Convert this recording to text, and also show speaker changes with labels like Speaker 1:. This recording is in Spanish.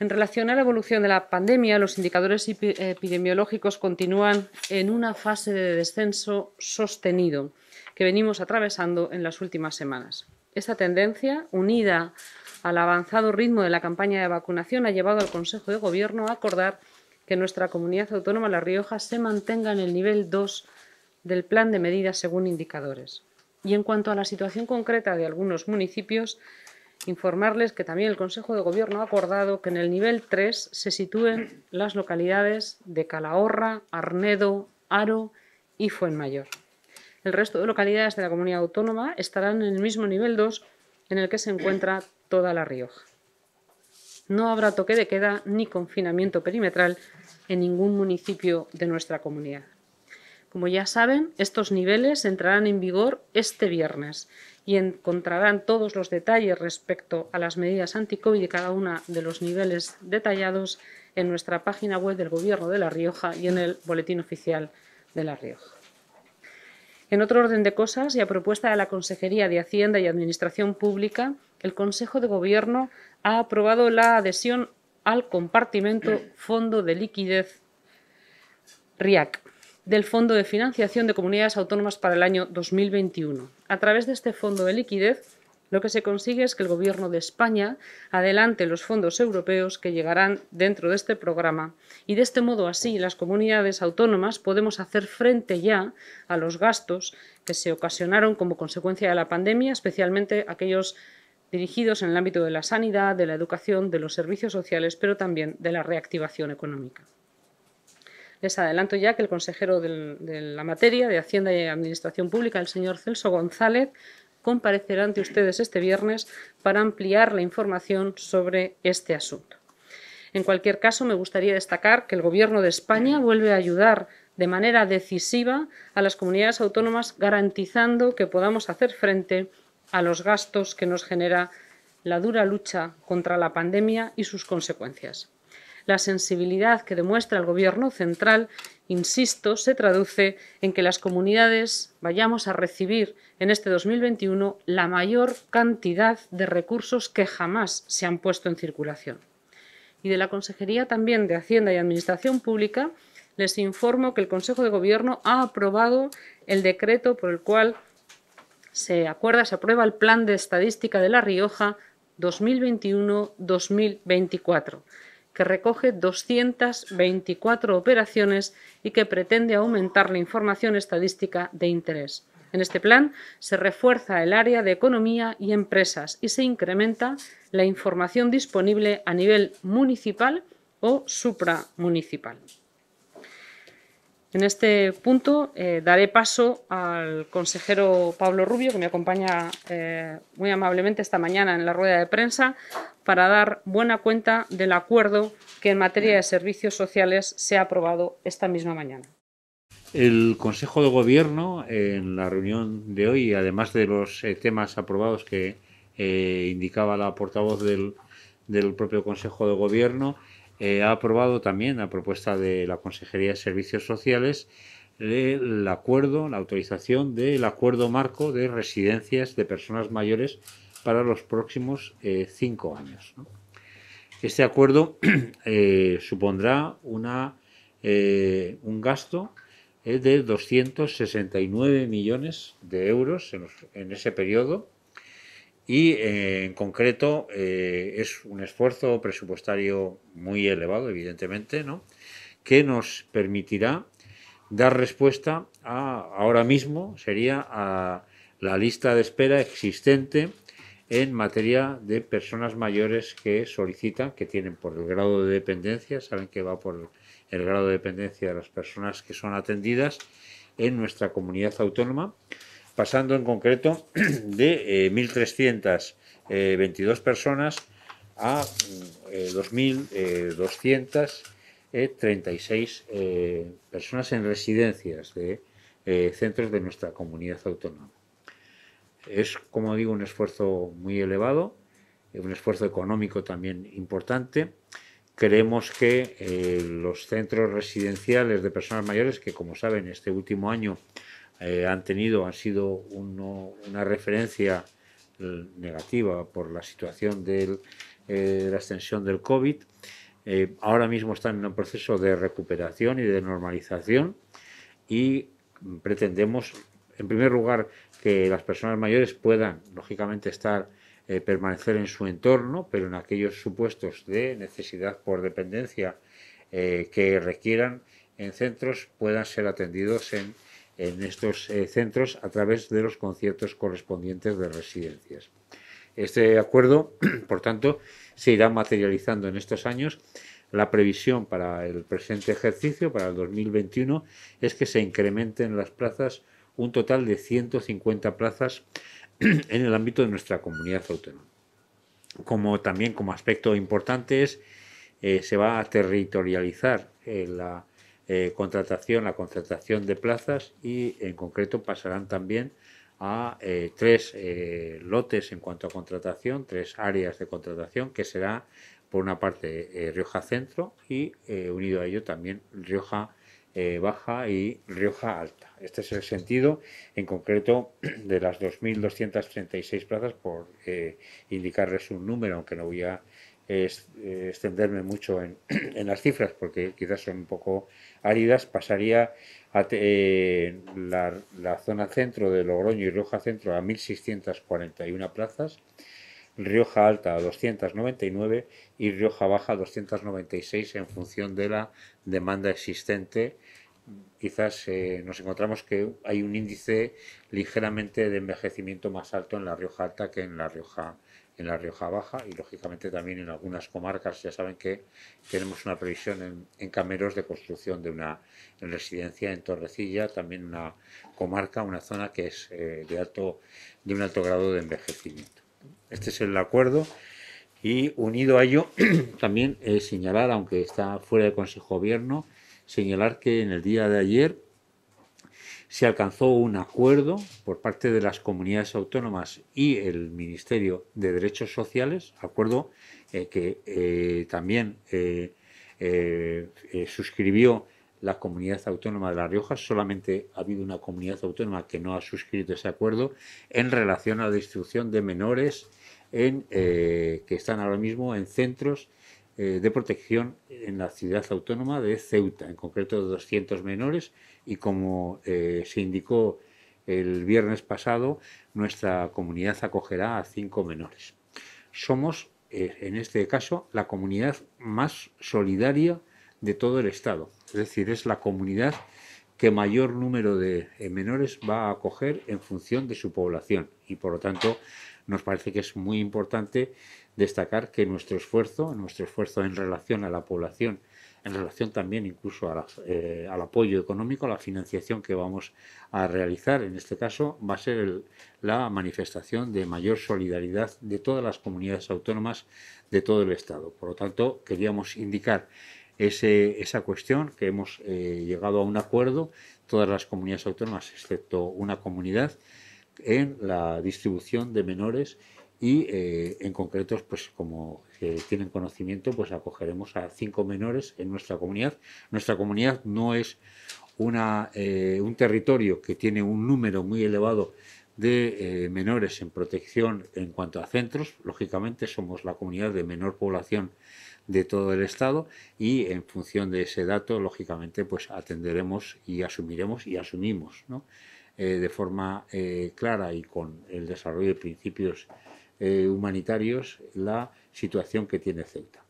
Speaker 1: En relación a la evolución de la pandemia, los indicadores epidemiológicos continúan en una fase de descenso sostenido que venimos atravesando en las últimas semanas. Esta tendencia, unida al avanzado ritmo de la campaña de vacunación, ha llevado al Consejo de Gobierno a acordar que nuestra comunidad autónoma La Rioja se mantenga en el nivel 2 del plan de medidas según indicadores. Y en cuanto a la situación concreta de algunos municipios, informarles que también el Consejo de Gobierno ha acordado que en el nivel 3 se sitúen las localidades de Calahorra, Arnedo, Aro y Fuenmayor. El resto de localidades de la comunidad autónoma estarán en el mismo nivel 2 en el que se encuentra toda La Rioja. No habrá toque de queda ni confinamiento perimetral en ningún municipio de nuestra comunidad. Como ya saben, estos niveles entrarán en vigor este viernes y encontrarán todos los detalles respecto a las medidas anti-COVID cada uno de los niveles detallados en nuestra página web del Gobierno de La Rioja y en el Boletín Oficial de La Rioja. En otro orden de cosas, y a propuesta de la Consejería de Hacienda y Administración Pública, el Consejo de Gobierno ha aprobado la adhesión al compartimento Fondo de Liquidez RIAC del Fondo de Financiación de Comunidades Autónomas para el año 2021. A través de este fondo de liquidez, lo que se consigue es que el Gobierno de España adelante los fondos europeos que llegarán dentro de este programa y de este modo así las comunidades autónomas podemos hacer frente ya a los gastos que se ocasionaron como consecuencia de la pandemia, especialmente aquellos dirigidos en el ámbito de la sanidad, de la educación, de los servicios sociales, pero también de la reactivación económica. Les adelanto ya que el consejero de la materia de Hacienda y Administración Pública, el señor Celso González, comparecerá ante ustedes este viernes para ampliar la información sobre este asunto. En cualquier caso, me gustaría destacar que el Gobierno de España vuelve a ayudar de manera decisiva a las comunidades autónomas, garantizando que podamos hacer frente a los gastos que nos genera la dura lucha contra la pandemia y sus consecuencias. La sensibilidad que demuestra el Gobierno central, insisto, se traduce en que las comunidades vayamos a recibir en este 2021 la mayor cantidad de recursos que jamás se han puesto en circulación. Y de la Consejería también de Hacienda y Administración Pública les informo que el Consejo de Gobierno ha aprobado el decreto por el cual se acuerda, se aprueba el Plan de Estadística de La Rioja 2021-2024 que recoge 224 operaciones y que pretende aumentar la información estadística de interés. En este plan se refuerza el área de economía y empresas y se incrementa la información disponible a nivel municipal o supramunicipal. En este punto eh, daré paso al consejero Pablo Rubio, que me acompaña eh, muy amablemente esta mañana en la rueda de prensa, para dar buena cuenta del acuerdo que en materia de servicios sociales se ha aprobado esta misma mañana.
Speaker 2: El Consejo de Gobierno, en la reunión de hoy, además de los eh, temas aprobados que indicaba la portavoz del propio Consejo de Gobierno, eh, ha aprobado también, a propuesta de la Consejería de Servicios Sociales, el acuerdo, la autorización del acuerdo marco de residencias de personas mayores para los próximos eh, cinco años. Este acuerdo eh, supondrá una, un gasto de 269 millones de euros en ese periodo y eh, en concreto eh, es un esfuerzo presupuestario muy elevado, evidentemente, ¿no? que nos permitirá dar respuesta a, ahora mismo, sería a la lista de espera existente en materia de personas mayores que solicitan, que tienen por el grado de dependencia, saben que va por el grado de dependencia de las personas que son atendidas en nuestra comunidad autónoma, pasando en concreto de 1.322 eh, eh, personas a 2.236 mm, eh, personas en residencias de centros de nuestra comunidad autónoma. Es, como digo, un esfuerzo muy elevado, un esfuerzo económico también importante creemos que los centros residenciales de personas mayores, que como saben, este último año eh, han tenido, han sido una referencia eh, negativa por la situación eh, de la extensión del COVID. ahora mismo están en un proceso de recuperación y de normalización y pretendemos, en primer lugar, que las personas mayores puedan, lógicamente, estar permanecer en su entorno, pero en aquellos supuestos de necesidad por dependencia que requieran en centros puedan ser atendidos en en estos eh, centros a través de los conciertos correspondientes de residencias. Este acuerdo, por tanto, se irá materializando en estos años. La previsión para el presente ejercicio, para el 2021, es que se incrementen las plazas un total de 150 plazas en el ámbito de nuestra comunidad autónoma. Como también como aspecto importante es, eh, se va a territorializar eh, la eh, contratación la contratación de plazas y en concreto pasarán también a eh, tres eh, lotes en cuanto a contratación, tres áreas de contratación, que será por una parte Rioja Centro y unido a ello también Rioja Baja y Rioja Alta. Este es el sentido en concreto de las 2.236 plazas, por indicarles un número, aunque no voy a eh, extenderme mucho en, las cifras, porque quizás son un poco áridas, pasaría eh, la, zona centro de Logroño y Rioja Centro a 1.641 plazas, Rioja Alta a 299 y Rioja Baja a 296 en función de la demanda existente. Quizás eh, nos encontramos que hay un índice ligeramente de envejecimiento más alto en la Rioja Alta que en la Rioja en la Rioja Baja y lógicamente también en algunas comarcas. Ya saben que tenemos una previsión en, Cameros de construcción de una residencia en Torrecilla, también una comarca, una zona que es eh, de, alto, de un alto grado de envejecimiento. Este es el acuerdo y unido a ello también eh, señalar, aunque está fuera del Consejo Gobierno, señalar que en el día de ayer se alcanzó un acuerdo por parte de las comunidades autónomas y el Ministerio de Derechos Sociales, acuerdo eh, que eh, también eh, suscribió la comunidad autónoma de La Rioja, solamente ha habido una comunidad autónoma que no ha suscrito ese acuerdo en relación a la distribución de menores que están ahora mismo en centros eh, de protección en la ciudad autónoma de Ceuta, en concreto de 200 menores y como eh, se indicó el viernes pasado, nuestra comunidad acogerá a cinco menores. Somos, eh, en este caso, la comunidad más solidaria de todo el Estado, es decir, es la comunidad que mayor número de menores va a acoger en función de su población y, por lo tanto, nos parece que es muy importante destacar que nuestro esfuerzo, nuestro esfuerzo en relación a la población, en relación también incluso eh, al apoyo económico, a la financiación que vamos a realizar, en este caso va a ser la manifestación de mayor solidaridad de todas las comunidades autónomas de todo el Estado. Por lo tanto, queríamos indicar esa cuestión, que hemos eh, llegado a un acuerdo, todas las comunidades autónomas, excepto una comunidad, en la distribución de menores y eh, en concreto, pues como tienen conocimiento, pues acogeremos a cinco menores en nuestra comunidad. Nuestra comunidad no es una, eh, un territorio que tiene un número muy elevado de eh, menores en protección en cuanto a centros. Lógicamente somos la comunidad de menor población de todo el Estado y en función de ese dato, lógicamente, pues atenderemos y asumiremos y asumimos ¿no? Eh, de forma eh, clara y con el desarrollo de principios eh, humanitarios la situación que tiene Ceuta.